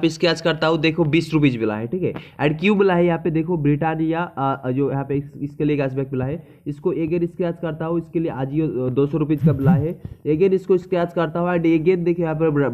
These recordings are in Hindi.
पे स्केच करता हूँ देखो बीस रुपीज मिला है ठीक है एंड क्यों मिला है यहाँ पे देखो ब्रिटानिया जो यहाँ पे इस, इसके लिए कैशबैक मिला है इसको एगेन स्क्रैच करता हूँ इसके लिए आजियो दो सौ रुपीज का मिला है एगेन इसको स्क्रैच करता हूँ एंड एगेन देखिए यहाँ पर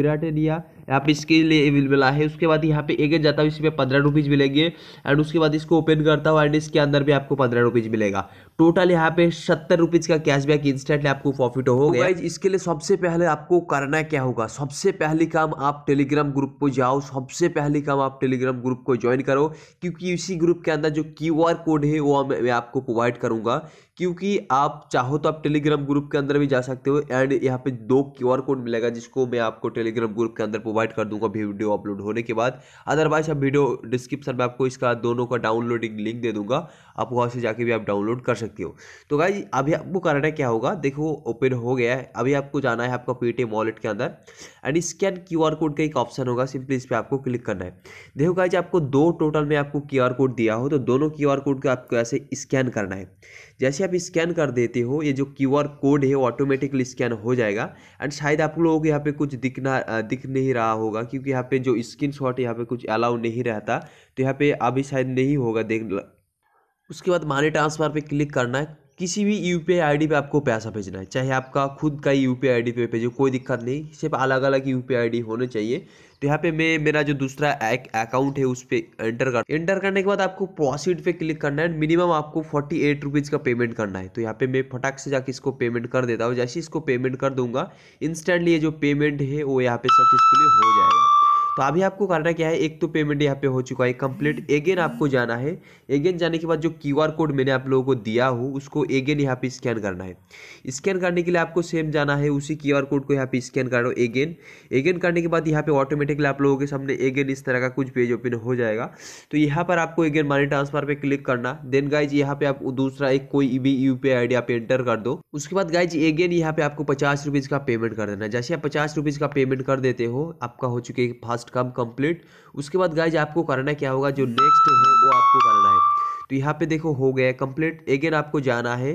ब्राटानिया यहाँ पे इसके लिए अवेलेबल है उसके बाद यहाँ पे एक जाता हूँ इसी पे पंद्रह रुपीज़ मिलेंगे एंड उसके बाद इसको ओपन करता हूँ एंड इसके अंदर भी आपको पंद्रह रुपीज़ मिलेगा टोटल यहाँ पे सत्तर रुपीज़ का कैशबैक इंस्टेंटली आपको प्रॉफिट हो गया तो इसके लिए सबसे पहले आपको करना क्या होगा सबसे पहले काम आप टेलीग्राम ग्रुप को जाओ सबसे पहले काम आप टेलीग्राम ग्रुप को ज्वाइन करो क्योंकि इसी ग्रुप के अंदर जो क्यू कोड है वो मैं आपको प्रोवाइड करूँगा क्योंकि आप चाहो तो आप टेलीग्राम ग्रुप के अंदर भी जा सकते हो एंड यहाँ पे दो क्यू आर कोड मिलेगा जिसको मैं आपको टेलीग्राम ग्रुप के अंदर प्रोवाइड कर दूंगा वीडियो अपलोड होने के बाद अदरवाइज आप वीडियो डिस्क्रिप्शन में आपको इसका दोनों का डाउनलोडिंग लिंक दे दूंगा आप वहाँ से जाके भी आप डाउनलोड कर सकते हो तो भाई अभी आपको करना क्या होगा देखो ओपन हो गया है अभी आपको जाना है आपका पेटीएम वॉलेट के अंदर and scan Q R code का एक ऑप्शन होगा सिंपली इस पर आपको क्लिक करना है देखो जी आपको दो टोटल में आपको क्यू आर कोड दिया हो तो दोनों क्यू आर कोड का आपको ऐसे स्कैन करना है जैसे आप स्कैन कर देते हो ये जो क्यू कोड है वो ऑटोमेटिकली स्कैन हो जाएगा एंड शायद आप लोगों को यहाँ पे कुछ दिखना दिख नहीं रहा होगा क्योंकि यहाँ पे जो स्क्रीन शॉट यहाँ पे कुछ अलाउ नहीं रहता तो यहाँ पे अभी शायद नहीं होगा देख उसके बाद मनी ट्रांसफ़र पे क्लिक करना है किसी भी U P I I D पर आपको पैसा भेजना है चाहे आपका खुद का U P I I D भेजो कोई दिक्कत नहीं सिर्फ अलग अलग U P I I D होने चाहिए तो यहाँ पे मैं मेरा जो दूसरा अकाउंट है उस पर एंटर कर एंटर करने के बाद आपको प्रोसीड पे क्लिक करना है मिनिमम आपको फोर्टी एट रुपीज़ का पेमेंट करना है तो यहाँ पे मैं फटाक से जाके इसको पेमेंट कर देता हूँ जैसे इसको पेमेंट कर दूंगा इंस्टेंटली ये जो पेमेंट है वो यहाँ पे सक्सेसफुली हो जाएगा तो अभी आपको करना क्या है एक तो पेमेंट यहाँ पे हो चुका है कंप्लीट एगेन आपको जाना है एगेन जाने के बाद जो क्यू कोड मैंने आप लोगों को दिया हो उसको एगेन यहाँ पे स्कैन करना है स्कैन करने के लिए आपको सेम जाना है उसी क्यू कोड को यहाँ पे स्कैन कर रहा एगेन एगेन करने के बाद यहाँ पे ऑटोमेटिकली आप लोगों के सामने एगेन इस तरह का कुछ पेज ओपन हो जाएगा तो यहाँ पर आपको एगेन मनी ट्रांसफर पर क्लिक करना देन गाइज यहाँ पे आप दूसरा एक कोई भी यू पी आई पे एंटर कर दो उसके बाद गाइज एगेन यहाँ पे आपको पचास रुपीज़ का पेमेंट कर देना जैसे आप पचास रुपीज़ का पेमेंट कर देते हो आपका हो चुके फास्ट फर्स्ट कम कंप्लीट उसके बाद गाइज आपको करना क्या होगा जो नेक्स्ट है वो आपको करना है तो यहाँ पे देखो हो गया कंप्लीट अगेन आपको जाना है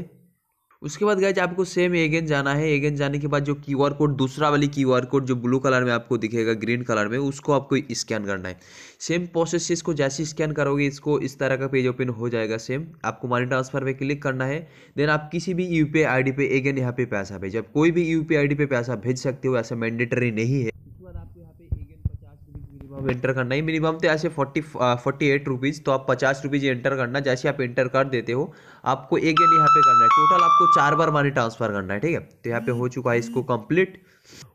उसके बाद गाइज आपको सेम एगेन जाना है एगेन जाने के बाद जो क्यू आर कोड दूसरा वाली क्यू आर कोड जो ब्लू कलर में आपको दिखेगा ग्रीन कलर में उसको आपको स्कैन करना है सेम प्रोसेस से इसको जैसे स्कैन करोगे इसको इस तरह का पेज ओपन हो जाएगा सेम आपको मनी ट्रांसफर पे क्लिक करना है देन आप किसी भी यू पी आई डी पे एगेन यहाँ पे पैसा भेज आप कोई भी यू पी आई डी पे पैसा भेज सकते हो ऐसा मैंडेटरी नहीं है मिनिमम एंटर करना है मिनिमम तो ऐसे फोर्टी फोर्टी एट रुपीज़ तो आप पचास रुपीज़ एंटर करना जैसे आप एंटर कर देते हो आपको एक एन यहाँ पे करना है टोटल आपको चार बार मनी ट्रांसफ़र करना है ठीक है तो यहाँ पे हो चुका है इसको कंप्लीट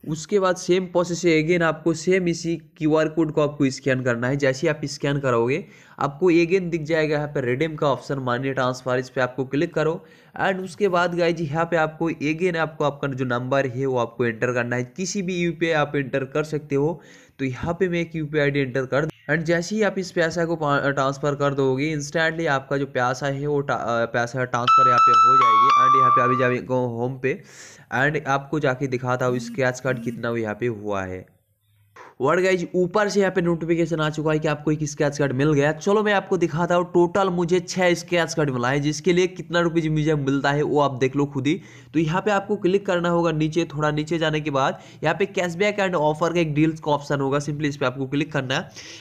उसके बाद सेम प्रोसेस है अगेन आपको सेम इसी क्यू कोड को आपको स्कैन करना है जैसे आप स्कैन करोगे आपको अगेन दिख जाएगा यहाँ पे रेडीम का ऑप्शन मानी ट्रांसफर इस पर आपको क्लिक करो एंड उसके बाद गाय जी यहाँ पे आपको अगेन आपको आपका जो नंबर है वो आपको एंटर करना है किसी भी यू आप एंटर कर सकते हो तो यहाँ पे मैं एक यू पी एंटर कर एंड जैसे ही आप इस पैसा को ट्रांसफ़र कर दोगे इंस्टेंटली आपका जो पैसा है वो पैसा ट्रांसफ़र यहाँ पे हो जाएगी एंड यहाँ पे अभी जाएगा होम पे एंड आपको जाके दिखाता हूँ स्क्रैच कार्ड कितना यहाँ पे हुआ है वर्ड गाइज ऊपर से यहाँ पे नोटिफिकेशन आ चुका है कि आपको एक स्क्रैच कार्ड मिल गया चलो मैं आपको दिखाता हूँ टोटल मुझे छह स्क्रैच कार्ड मिला है जिसके लिए कितना रुपीज़ मुझे मिलता है वो आप देख लो खुद ही तो यहाँ पे आपको क्लिक करना होगा नीचे थोड़ा नीचे जाने के बाद यहाँ पे कैशबैक एंड ऑफर का एक डील्स का ऑप्शन होगा सिंपली इस पर आपको क्लिक करना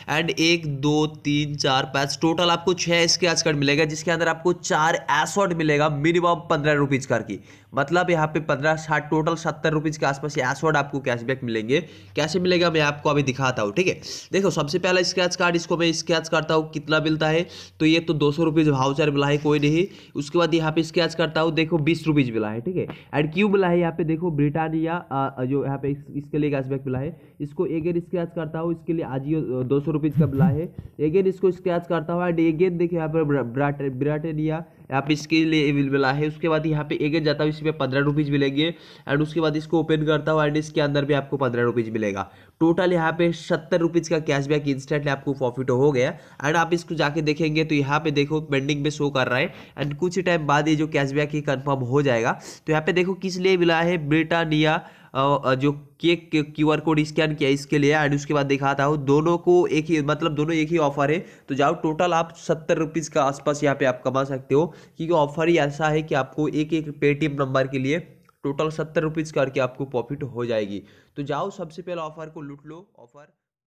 है एंड एक दो तीन चार पाँच टोटल आपको छः स्क्रैच कार्ड मिलेगा जिसके अंदर आपको चार एसॉट मिलेगा मिनिमम पंद्रह रुपीज़ की मतलब यहाँ पे पंद्रह साठ टोटल सत्तर रुपीज़ के आसपास एसॉट आपको कैशबैक मिलेंगे कैसे मिलेगा मैं आपको आपको अभी दिखाता हूँ ठीक है देखो सबसे पहला स्क्रैच कार्ड इसको मैं स्क्रैच करता हूँ कितना मिलता है तो ये तो दो सौ रुपीज़ भाउचर मिला है कोई नहीं उसके बाद यहाँ पे स्क्रैच करता हूँ देखो बीस रुपीज़ मिला है ठीक है एंड क्यों मिला है यहाँ पे देखो ब्रिटानिया जो यहाँ पे इसके लिए कैशबैक मिला है इसको अगेन स्क्रैच करता हूँ इसके लिए आज आजियो दो सौ रुपीज़ का मिला है अगेन इसको स्क्रैच करता हूँ एंड अगेन देखिए यहाँ पर ब्रिटानिया यहाँ पे इसके लिए अवेलेबल है उसके बाद यहाँ पे एक जाता है इसमें पंद्रह रुपीज़ मिलेंगे एंड उसके बाद इसको ओपन करता हूँ एंड इसके अंदर भी आपको पंद्रह रुपीज़ मिलेगा टोटल यहाँ पे सत्तर रुपीज़ का कैशबैक इंस्टेंटली आपको प्रॉफिट हो गया एंड आप इसको जाके देखेंगे तो यहाँ पे देखो पेंडिंग में शो कर रहा है एंड कुछ टाइम बाद ये जो कैशबैक ही कन्फर्म हो जाएगा तो यहाँ पे देखो किस लिए मिला है ब्रिटानिया जो केक के क्यू आर कोड स्कैन किया इसके लिए एंड उसके बाद दिखाता हूँ दोनों को एक ही मतलब दोनों एक ही ऑफर है तो जाओ टोटल आप सत्तर रुपीज़ का आसपास यहाँ पे आप कमा सकते हो क्योंकि ऑफर ही ऐसा है कि आपको एक एक पेटीएम नंबर के लिए टोटल सत्तर रुपीज़ करके आपको प्रॉफिट हो जाएगी तो जाओ सबसे पहले ऑफर को लूट लो ऑफर